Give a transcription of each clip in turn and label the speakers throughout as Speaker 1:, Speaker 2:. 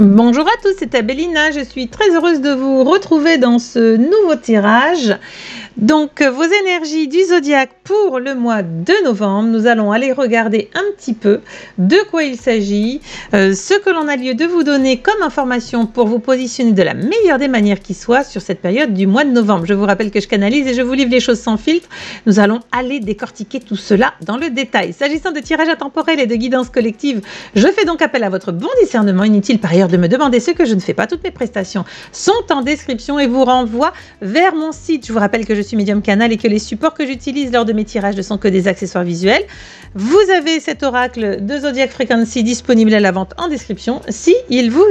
Speaker 1: Bonjour à tous, c'est Abelina. Je suis très heureuse de vous retrouver dans ce nouveau tirage. Donc euh, vos énergies du zodiaque pour le mois de novembre, nous allons aller regarder un petit peu de quoi il s'agit, euh, ce que l'on a lieu de vous donner comme information pour vous positionner de la meilleure des manières qui soit sur cette période du mois de novembre. Je vous rappelle que je canalise et je vous livre les choses sans filtre. Nous allons aller décortiquer tout cela dans le détail. S'agissant de tirage intemporel et de guidance collective, je fais donc appel à votre bon discernement. Inutile par ailleurs de me demander ce que je ne fais pas. Toutes mes prestations sont en description et vous renvoient vers mon site. Je vous rappelle que je suis médium canal et que les supports que j'utilise lors de mes tirages ne sont que des accessoires visuels. Vous avez cet oracle de Zodiac Frequency disponible à la vente en description si il vous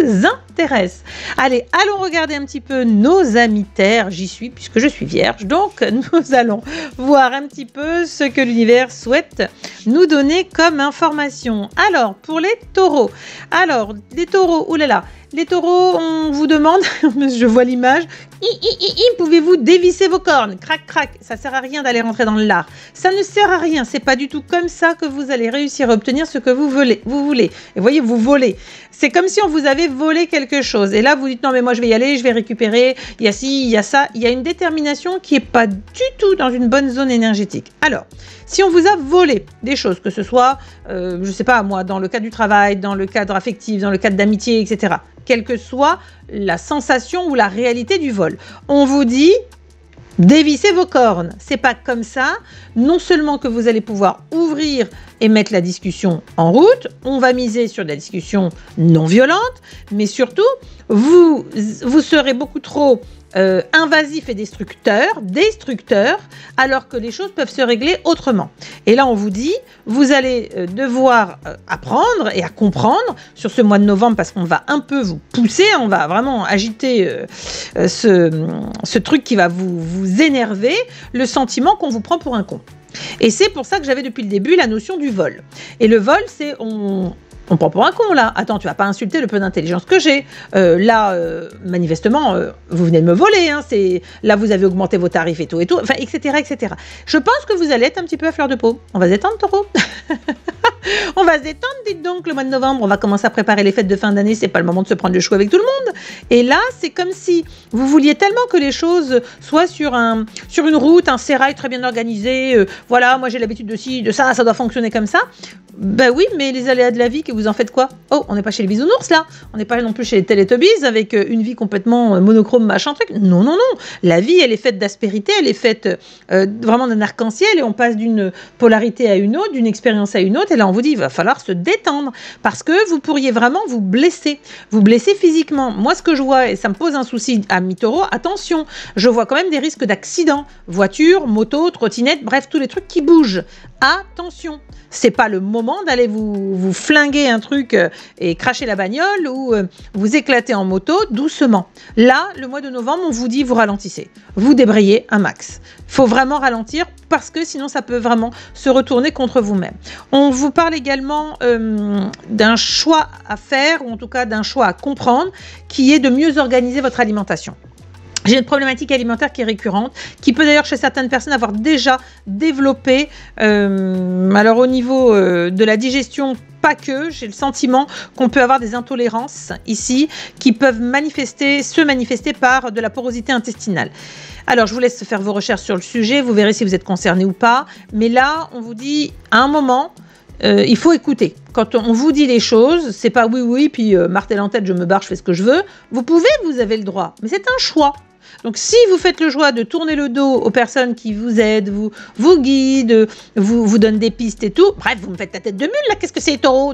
Speaker 1: intéresse. Allez, allons regarder un petit peu nos amis Terre. J'y suis puisque je suis vierge. Donc, nous allons voir un petit peu ce que l'univers souhaite nous donner comme information. Alors, pour les taureaux. Alors, les taureaux, oulala. Les taureaux, on vous demande, je vois l'image, pouvez-vous dévisser vos cornes Crac, crac, ça ne sert à rien d'aller rentrer dans le lard. Ça ne sert à rien, c'est pas du tout comme ça que vous allez réussir à obtenir ce que vous voulez. Vous voulez. Et voyez, vous volez. C'est comme si on vous avait volé quelque chose. Et là, vous dites, non, mais moi, je vais y aller, je vais récupérer, il y a ci, il y a ça. Il y a une détermination qui n'est pas du tout dans une bonne zone énergétique. Alors, si on vous a volé des choses, que ce soit, je euh, je sais pas moi, dans le cadre du travail, dans le cadre affectif, dans le cadre d'amitié, etc., quelle que soit la sensation ou la réalité du vol. On vous dit dévissez vos cornes. C'est pas comme ça. Non seulement que vous allez pouvoir ouvrir et mettre la discussion en route, on va miser sur la discussion non violente, mais surtout vous vous serez beaucoup trop euh, invasif et destructeur, destructeur, alors que les choses peuvent se régler autrement. Et là, on vous dit, vous allez euh, devoir euh, apprendre et à comprendre sur ce mois de novembre, parce qu'on va un peu vous pousser, on va vraiment agiter ce, ce, truc qui va vous, vous énerver, le sentiment qu'on vous prend pour un con. Et c'est pour ça que j'avais depuis le début la notion du vol. Et le vol, c'est on, on prend pour un con là. Attends, tu vas pas insulter le peu d'intelligence que j'ai. Euh, là, euh, manifestement, euh, vous venez de me voler. Hein. c'est là, vous avez augmenté vos tarifs et tout et tout. Enfin, etc., etc. Je pense que vous allez être un petit peu à fleur de peau. On va se détendre, taureau. on va se détendre, dites donc, le mois de novembre. On va commencer à préparer les fêtes de fin d'année. C'est pas le moment de se prendre le chou avec tout le monde. Et là, c'est comme si vous vouliez tellement que les choses soient sur, un, sur une route, un sérail très bien organisé. Euh, voilà, moi j'ai l'habitude de ci, de ça, ça doit fonctionner comme ça. Ben oui, mais les aléas de la vie, que vous en faites quoi Oh, on n'est pas chez les bisounours là. On n'est pas non plus chez les Teletubbies avec euh, une vie complètement euh, monochrome, machin, truc. Non, non, non. La vie, elle est faite d'aspérité, elle est faite vraiment d'un arc-en-ciel et on passe d'une polarité à une autre, d'une expérience à une autre. Et là, vous dit, il va falloir se détendre parce que vous pourriez vraiment vous blesser, vous blesser physiquement. Moi, ce que je vois, et ça me pose un souci à mi attention, je vois quand même des risques d'accident. voiture, moto, trottinette, bref, tous les trucs qui bougent attention, n'est pas le moment d'aller vous, flinguer un truc euh, et cracher la bagnole ou euh, vous éclater en moto doucement. Là, le mois de novembre, on vous dit vous ralentissez, vous débrayez un max. Faut vraiment ralentir parce que sinon ça peut vraiment se retourner contre vous-même. On vous parle également euh, d'un choix à faire ou en tout cas d'un choix à comprendre qui est de mieux organiser votre alimentation. J'ai une problématique alimentaire qui est récurrente, qui peut d'ailleurs chez certaines personnes avoir déjà développé, euh, alors au niveau euh, de la digestion, pas que, j'ai le sentiment qu'on peut avoir des intolérances ici, qui peuvent manifester, se manifester par de la porosité intestinale. Alors, je vous laisse faire vos recherches sur le sujet, vous verrez si vous êtes concerné ou pas, mais là, on vous dit à un moment, euh, il faut écouter. Quand on vous dit les choses, c'est pas oui, oui, puis martel en tête, je me barre, je fais ce que je veux. Vous pouvez, vous avez le droit, mais c'est un choix. Donc si vous faites le choix de tourner le dos aux personnes qui vous aident, vous, vous guident, vous, vous donnent des pistes et tout, bref, vous me faites la tête de mule là, qu'est-ce que c'est taureau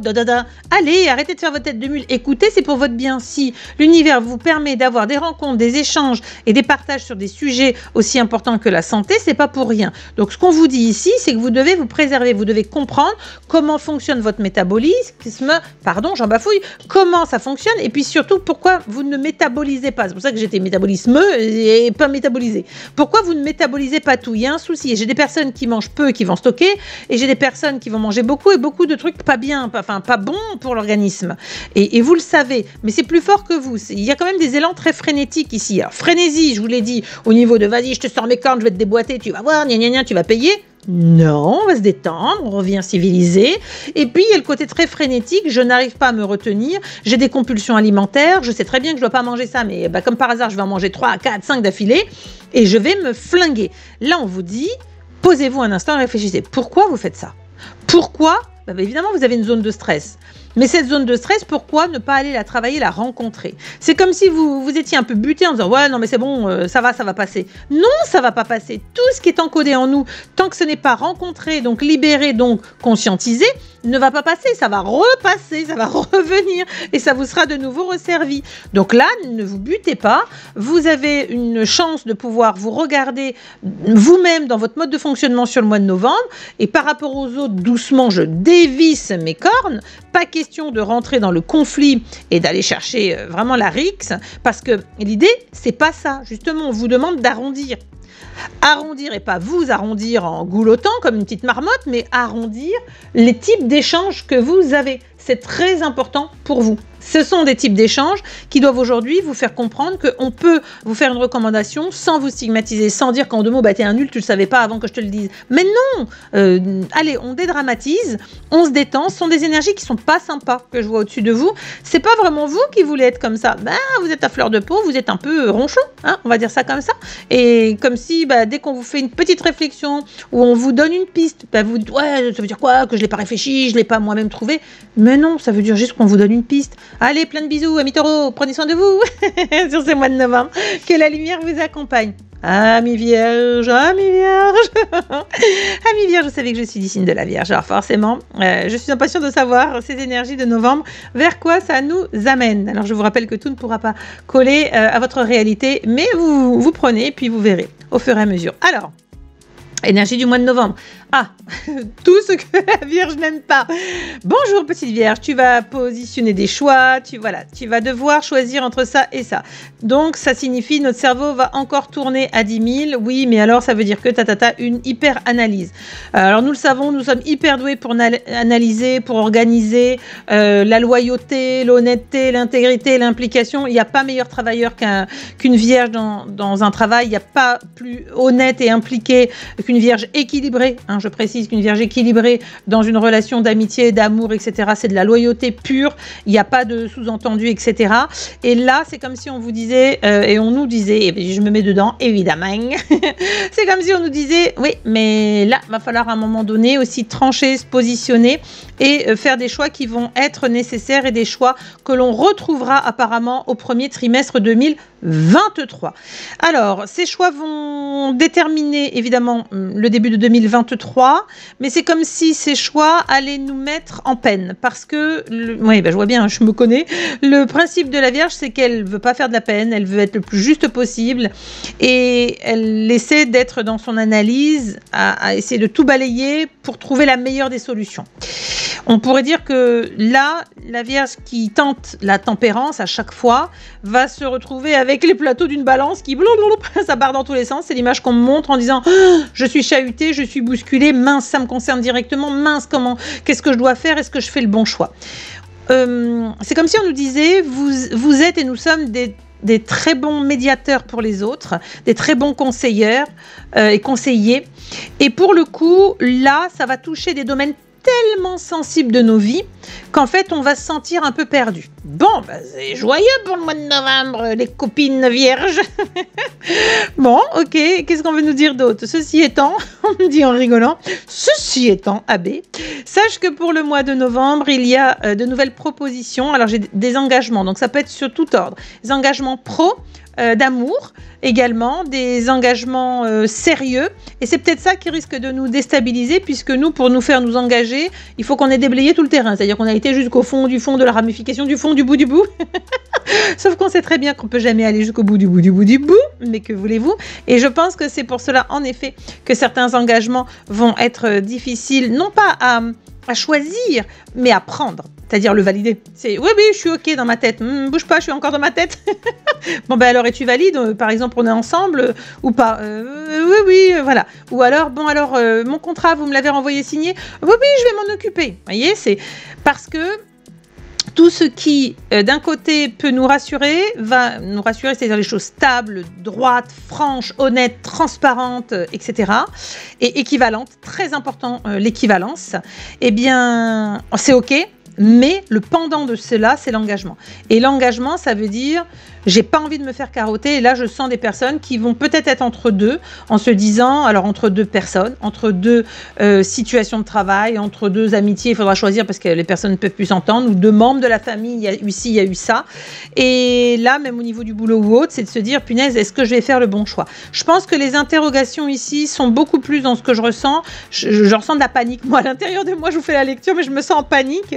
Speaker 1: Allez, arrêtez de faire votre tête de mule, écoutez, c'est pour votre bien. Si l'univers vous permet d'avoir des rencontres, des échanges et des partages sur des sujets aussi importants que la santé, c'est pas pour rien. Donc ce qu'on vous dit ici, c'est que vous devez vous préserver, vous devez comprendre comment fonctionne votre métabolisme, pardon, j'en bafouille, comment ça fonctionne et puis surtout pourquoi vous ne métabolisez pas. C'est pour ça que j'étais métabolisme et pas métabolisé. Pourquoi vous ne métabolisez pas tout Il y a un souci. J'ai des personnes qui mangent peu, et qui vont stocker, et j'ai des personnes qui vont manger beaucoup et beaucoup de trucs pas bien, pas, enfin pas bons pour l'organisme. Et, vous le savez, mais c'est plus fort que vous. Il y a quand même des élans très frénétiques ici. Alors frénésie, je vous l'ai dit, au niveau de vas-y, je te sors mes cornes, je vais te déboîter, tu vas voir, gna gna gna, tu vas payer. Non, on va se détendre, on revient civilisé. Et puis, il y a le côté très frénétique, je n'arrive pas à me retenir, j'ai des compulsions alimentaires, je sais très bien que je ne dois pas manger ça, mais bah, comme par hasard, je vais en manger 3, 4, 5 d'affilée, et je vais me flinguer. Là, on vous dit, posez-vous un instant et réfléchissez. Pourquoi vous faites ça Pourquoi bah, bah, Évidemment, vous avez une zone de stress. Mais cette zone de stress, pourquoi ne pas aller la travailler, la rencontrer C'est comme si vous vous étiez un peu buté en disant ouais non mais c'est bon, euh, ça va, ça va passer. Non, ça va pas passer. Tout ce qui est encodé en nous, tant que ce n'est pas rencontré, donc libéré, donc conscientisé, ne va pas passer. Ça va repasser, ça va revenir et ça vous sera de nouveau resservi. Donc là, ne vous butez pas. Vous avez une chance de pouvoir vous regarder vous-même dans votre mode de fonctionnement sur le mois de novembre et par rapport aux autres, doucement, je dévisse mes cornes, paquet question de rentrer dans le conflit et d'aller chercher euh, vraiment la rix parce que l'idée, c'est pas ça. Justement, on vous demande d'arrondir. Arrondir et pas vous arrondir en goulotant comme une petite marmotte, mais arrondir les types d'échanges que vous avez. C'est très important pour vous. Ce sont des types d'échanges qui doivent aujourd'hui vous faire comprendre qu'on peut vous faire une recommandation sans vous stigmatiser, sans dire qu'en deux mots, bah, t'es un nul, tu le savais pas avant que je te le dise. Mais non euh, Allez, on dédramatise, on se détend. Ce sont des énergies qui sont pas sympas que je vois au-dessus de vous. C'est pas vraiment vous qui voulez être comme ça. Bah, vous êtes à fleur de peau, vous êtes un peu euh, ronchon, hein, on va dire ça comme ça. Et comme si, bah, dès qu'on vous fait une petite réflexion ou on vous donne une piste, bah, vous dites, ouais, ça veut dire quoi Que je l'ai pas réfléchi, je l'ai pas moi-même trouvé. Mais non, ça veut dire juste qu'on vous donne une piste. Allez, plein de bisous, amis taureaux, prenez soin de vous sur ce mois de novembre. Que la lumière vous accompagne. Amis vierges, amis vierges, amis vierges, vous savez que je suis du signe de la vierge, alors forcément, euh, je suis impatiente de savoir ces énergies de novembre, vers quoi ça nous amène. Alors je vous rappelle que tout ne pourra pas coller euh, à votre réalité, mais vous, vous prenez puis vous verrez au fur et à mesure. Alors, Énergie du mois de novembre. Ah, tout ce que la Vierge n'aime pas. Bonjour petite Vierge, tu vas positionner des choix, tu voilà, tu vas devoir choisir entre ça et ça. Donc ça signifie notre cerveau va encore tourner à 10 000. Oui, mais alors ça veut dire que tata, une hyper analyse. Euh, alors nous le savons, nous sommes hyper doués pour analyser, pour organiser euh, la loyauté, l'honnêteté, l'intégrité, l'implication. Il n'y a pas meilleur travailleur qu'une Vierge dans, un travail. Il n'y a pas plus honnête et impliqué qu'une Vierge équilibrée. Hein je précise qu'une Vierge équilibrée dans une relation d'amitié, d'amour, etc., c'est de la loyauté pure. Il n'y a pas de sous-entendu, etc. Et là, c'est comme si on vous disait, euh, et on nous disait, et je me mets dedans, évidemment, c'est comme si on nous disait, oui, mais là, il va falloir à un moment donné aussi trancher, se positionner et euh, faire des choix qui vont être nécessaires et des choix que l'on retrouvera apparemment au premier trimestre 2023. Alors, ces choix vont déterminer évidemment hum, le début de 2023 mais c'est comme si ces choix allaient nous mettre en peine. Parce que, oui, ben je vois bien, hein, je me connais, le principe de la Vierge, c'est qu'elle veut pas faire de la peine, elle veut être le plus juste possible, et elle essaie d'être dans son analyse, à, essayer de tout balayer pour trouver la meilleure des solutions. On pourrait dire que là, la Vierge qui tente la tempérance à chaque fois va se retrouver avec les plateaux d'une balance qui, ça barre dans tous les sens, c'est l'image qu'on me montre en disant oh, je suis chahuté, je suis bousculée, mince, ça me concerne directement, mince, comment, qu'est-ce que je dois faire, est-ce que je fais le bon choix euh, C'est comme si on nous disait, vous, vous êtes et nous sommes des très bons médiateurs pour les autres, des très bons conseillers euh, et conseillers. Et pour le coup, là, ça va toucher des domaines tellement sensible de nos vies qu'en fait on va se sentir un peu perdu. Bon, bah, c'est joyeux pour le mois de novembre, les copines vierges. bon, ok, qu'est-ce qu'on veut nous dire d'autre Ceci étant, on me dit en rigolant, ceci étant, AB, sache que pour le mois de novembre, il y a euh, de nouvelles propositions. Alors j'ai des engagements, donc ça peut être sur tout ordre. Des engagements pro, euh, d'amour également, des engagements euh, sérieux. Et c'est peut-être ça qui risque de nous déstabiliser, puisque nous, pour nous faire nous engager, il faut qu'on ait déblayé tout le terrain. C'est-à-dire qu'on a été jusqu'au fond du fond de la ramification, du fond du bout du bout. Sauf qu'on sait très bien qu'on peut jamais aller jusqu'au bout du bout du bout du bout, mais que voulez-vous Et je pense que c'est pour cela, en effet, que certains engagements vont être euh, difficiles, non pas à choisir, mais à prendre. C'est-à-dire le valider. C'est oui, oui, je suis OK dans ma tête. Hmm, bouge pas, je suis encore dans ma tête. bon, ben alors, es-tu valide euh, Par exemple, on est ensemble euh, ou pas euh, Oui, oui, voilà. Ou alors, bon, alors, mon contrat, vous me l'avez renvoyé signé Oui, oui, je vais m'en occuper. Vous voyez, c'est parce que tout ce qui, d'un côté, peut nous rassurer, va nous rassurer, c'est-à-dire les choses stables, droites, franches, honnêtes, transparentes, etc. Et équivalentes, très important l'équivalence, eh bien, c'est OK, mais le pendant de cela, c'est l'engagement. Et l'engagement, ça veut dire j'ai pas envie de me faire carotter. Et là, je sens des personnes qui vont peut-être être entre deux, en se disant, alors entre deux personnes, entre deux euh, situations de travail, entre deux amitiés, il faudra choisir parce que les personnes ne peuvent plus s'entendre, ou deux membres de la famille, il y a eu ci, il y a eu ça. Et là, même au niveau du boulot ou autre, c'est de se dire, punaise, est-ce que je vais faire le bon choix Je pense que les interrogations ici sont beaucoup plus dans ce que je ressens. Je, ressens de la panique. Moi, à l'intérieur de moi, je vous fais la lecture, mais je me sens en panique.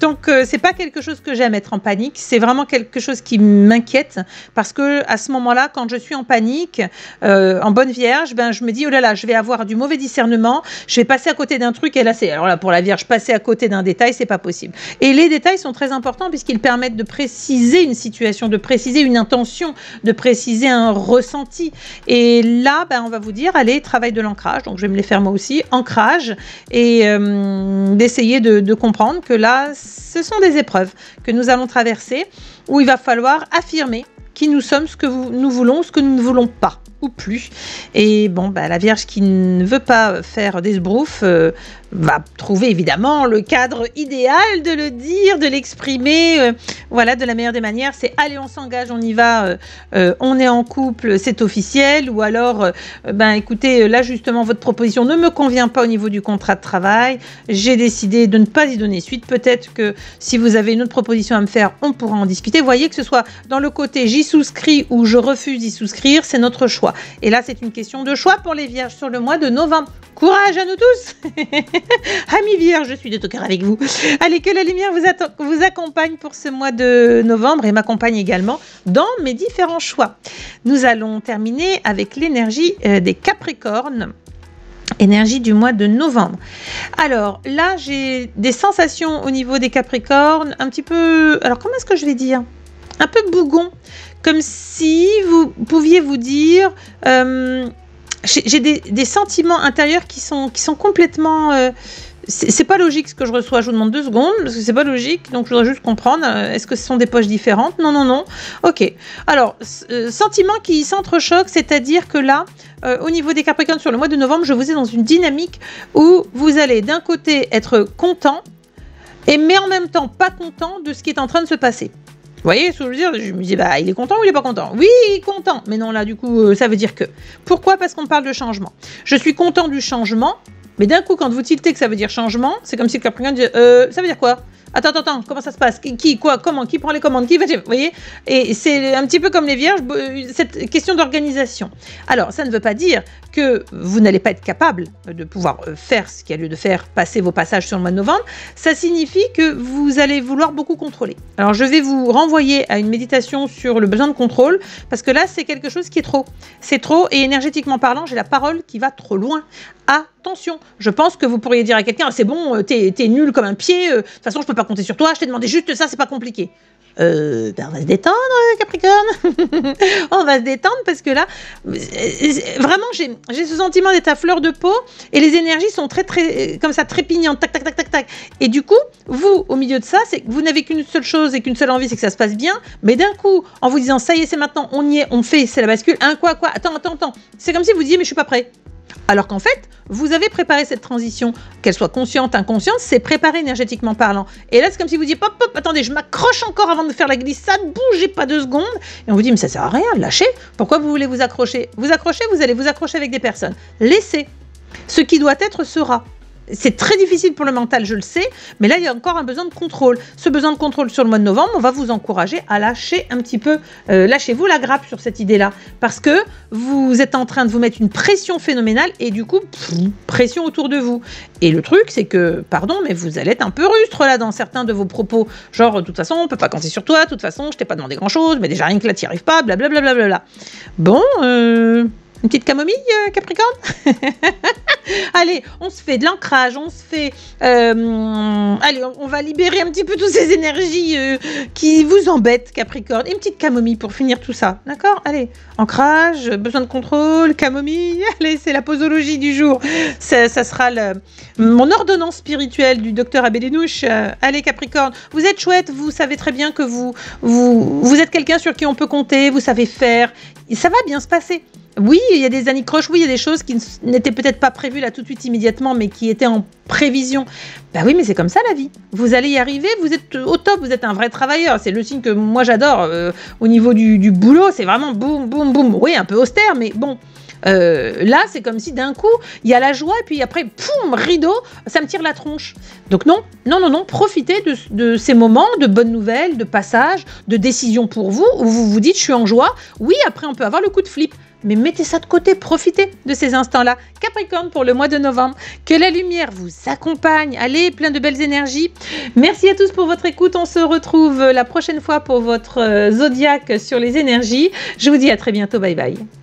Speaker 1: Donc, ce euh, c'est pas quelque chose que j'aime être en panique. C'est vraiment quelque chose qui m'inquiète parce que à ce moment-là, quand je suis en panique, euh, en bonne vierge, ben je me dis oh là là, je vais avoir du mauvais discernement, je vais passer à côté d'un truc et là c'est alors là pour la vierge, passer à côté d'un détail, c'est pas possible. Et les détails sont très importants puisqu'ils permettent de préciser une situation, de préciser une intention, de préciser un ressenti. Et là, ben, on va vous dire allez, travail de l'ancrage. Donc je vais me les faire moi aussi, ancrage et euh, d'essayer de, de comprendre que là, ce sont des épreuves que nous allons traverser où il va falloir affirmer qui nous sommes, ce que nous voulons, ce que nous ne voulons pas ou plus. Et bon, bah, la Vierge qui ne veut pas faire des sbrouffes, euh, va trouver évidemment le cadre idéal de le dire, de l'exprimer, euh, voilà, de la meilleure des manières. C'est allez, on s'engage, on y va, euh, euh, on est en couple, c'est officiel. Ou alors, ben écoutez, là justement, votre proposition ne me convient pas au niveau du contrat de travail. J'ai décidé de ne pas y donner suite. Peut-être que si vous avez une autre proposition à me faire, on pourra en discuter. vous Voyez que ce soit dans le côté j'y souscris ou je refuse d'y souscrire, c'est notre choix. Et là, c'est une question de choix pour les vierges sur le mois de novembre. Courage à nous tous Ami vierge, je suis de tout cœur avec vous. Allez, que la lumière vous, accompagne pour ce mois de novembre et m'accompagne également dans mes différents choix. Nous allons terminer avec l'énergie euh, des Capricornes énergie du mois de novembre. Alors là, j'ai des sensations au niveau des Capricornes, un petit peu... Alors comment est-ce que je vais dire Un peu bougon, comme si vous pouviez vous dire... Euh, j'ai des, sentiments intérieurs qui sont, complètement. Euh, ce c'est pas logique ce que je reçois. Je vous demande deux secondes parce que c'est pas logique. Donc je voudrais juste comprendre. Euh, est-ce que ce sont des poches différentes Non, non, non. Ok. Alors, euh, sentiment sentiments qui s'entrechoquent, c'est-à-dire que là, au niveau des Capricornes sur le mois de novembre, je vous ai dans une dynamique où vous allez d'un côté être content et mais en même temps pas content de ce qui est en train de se passer. Vous voyez ce que je veux dire Je me dis, bah, il est content ou il n'est pas content Oui, il est content. Mais non, là, du coup, euh, ça veut dire que. Pourquoi Parce qu'on parle de changement. Je suis content du changement, mais d'un coup, quand vous tiltez que ça veut dire changement, c'est comme si le disait, euh, ça veut dire quoi Attends, attends, attends, comment ça se passe Qui, quoi, comment Qui prend les commandes Qui va Vous voyez Et c'est un petit peu comme les vierges, euh, cette question d'organisation. Alors, ça ne veut pas dire que vous n'allez pas être capable euh, de pouvoir euh, faire ce qu'il y a lieu de faire, passer vos passages sur le mois de novembre. Ça signifie que vous allez vouloir beaucoup contrôler. Alors, je vais vous renvoyer à une méditation sur le besoin de contrôle, parce que là, c'est quelque chose qui est trop. C'est trop, et énergétiquement parlant, j'ai la parole qui va trop loin attention. Je pense que vous pourriez dire à quelqu'un, ah, c'est bon, euh, t'es nul comme un pied, euh, de toute façon, je peux pas compter sur toi, je t'ai demandé juste ça, c'est pas compliqué. Euh, ben, on va se détendre, Capricorne. on va se détendre parce que là, vraiment, j'ai ce sentiment d'être à fleur de peau et les énergies sont très, très, comme ça, trépignantes, tac, tac, tac, tac, tac. Et du coup, vous, au milieu de ça, c'est vous n'avez qu'une seule chose et qu'une seule envie, c'est que ça se passe bien. Mais d'un coup, en vous disant, ça y est, c'est maintenant, on y est, on fait, c'est la bascule, un quoi, quoi, attends, attends, attends. C'est comme si vous disiez, mais je suis pas prêt. Alors qu'en fait, vous avez préparé cette transition, qu'elle soit consciente, inconsciente, c'est préparé énergétiquement parlant. Et là, c'est comme si vous disiez, pop, pop, attendez, je m'accroche encore avant de faire la glissade, bougez pas deux secondes. Et on vous dit, mais ça sert à rien, lâchez. Pourquoi vous voulez vous accrocher Vous accrochez, vous allez vous accrocher avec des personnes. Laissez. Ce qui doit être sera c'est très difficile pour le mental, je le sais, mais là, il y a encore un besoin de contrôle. Ce besoin de contrôle sur le mois de novembre, on va vous encourager à lâcher un petit peu, euh, lâchez-vous la grappe sur cette idée-là, parce que vous êtes en train de vous mettre une pression phénoménale et du coup, pression autour de vous. Et le truc, c'est que, pardon, mais vous allez être un peu rustre là dans certains de vos propos, genre, de toute façon, on peut pas compter sur toi, de toute façon, je t'ai pas demandé grand-chose, mais déjà rien que là, tu n'y arrives pas, blablabla. Bla, bla, bla, bla. Bon, euh, une petite camomille, euh, Capricorne Allez, on se fait de l'ancrage, on se fait... Euh, allez, on, va libérer un petit peu toutes ces énergies euh, qui vous embêtent, Capricorne. une petite camomille pour finir tout ça, d'accord Allez, ancrage, besoin de contrôle, camomille, allez, c'est la posologie du jour. Ça, sera mon ordonnance spirituelle du docteur Abbé allez, Capricorne, vous êtes chouette, vous savez très bien que vous, vous, vous êtes quelqu'un sur qui on peut compter, vous savez faire. Et ça va bien se passer oui, il y a des anicroches, oui, il y a des choses qui n'étaient peut-être pas prévues là tout de suite immédiatement, mais qui étaient en prévision. Ben oui, mais c'est comme ça la vie. Vous allez y arriver, vous êtes au top, vous êtes un vrai travailleur. C'est le signe que moi j'adore euh, au niveau du, boulot, c'est vraiment boum, boum, boum. Oui, un peu austère, mais bon. Euh, là, c'est comme si d'un coup, il y a la joie, et puis après, poum, rideau, ça me tire la tronche. Donc non, non, non, non, profitez de, de, ces moments de bonnes nouvelles, de passages, de décisions pour vous, où vous vous dites, je suis en joie. Oui, après, on peut avoir le coup de flip mais mettez ça de côté, profitez de ces instants-là. Capricorne pour le mois de novembre, que la lumière vous accompagne. Allez, plein de belles énergies. Merci à tous pour votre écoute. On se retrouve la prochaine fois pour votre euh, zodiaque sur les énergies. Je vous dis à très bientôt. Bye bye.